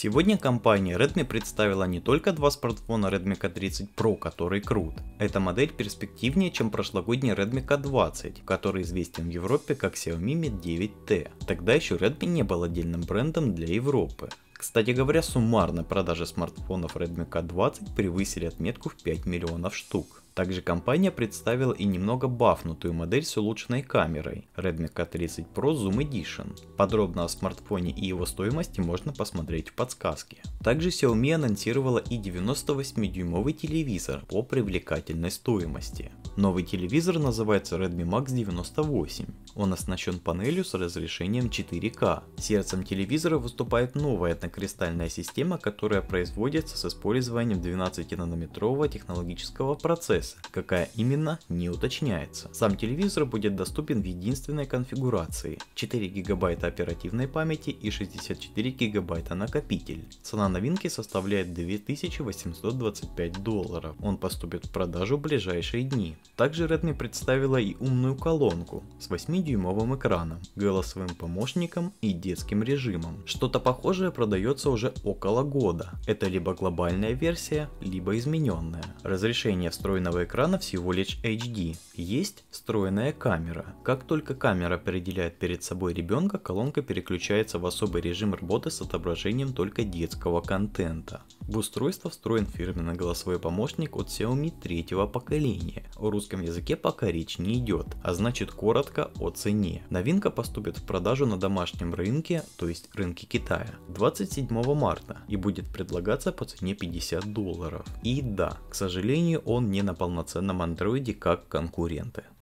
Сегодня компания Redmi представила не только два смартфона Redmi K30 Pro, который крут. Эта модель перспективнее, чем прошлогодний Redmi K20, который известен в Европе как Xiaomi Mi 9T. Тогда еще Redmi не был отдельным брендом для Европы. Кстати говоря, суммарно продажи смартфонов Redmi K20 превысили отметку в 5 миллионов штук. Также компания представила и немного бафнутую модель с улучшенной камерой Redmi K30 Pro Zoom Edition. Подробно о смартфоне и его стоимости можно посмотреть в подсказке. Также Xiaomi анонсировала и 98-дюймовый телевизор по привлекательной стоимости. Новый телевизор называется Redmi Max 98. Он оснащен панелью с разрешением 4К. Сердцем телевизора выступает новая однокристальная система, которая производится с использованием 12-нанометрового технологического процесса, какая именно не уточняется. Сам телевизор будет доступен в единственной конфигурации 4 ГБ оперативной памяти и 64 ГБ накопитель. Цена новинки составляет 2825 долларов. Он поступит в продажу в ближайшие дни. Также Redmi представила и умную колонку с 8-дюймовым экраном, голосовым помощником и детским режимом. Что-то похожее продается уже около года. Это либо глобальная версия, либо измененная. Разрешение встроенного экрана всего лишь HD. Есть встроенная камера. Как только камера определяет перед собой ребенка, колонка переключается в особый режим работы с отображением только детского контента. В устройство встроен фирменный голосовой помощник от Xiaomi третьего поколения русском языке пока речь не идет, а значит коротко о цене. Новинка поступит в продажу на домашнем рынке, то есть рынке Китая, 27 марта и будет предлагаться по цене 50 долларов. И да, к сожалению, он не на полноценном андроиде как конкуренты.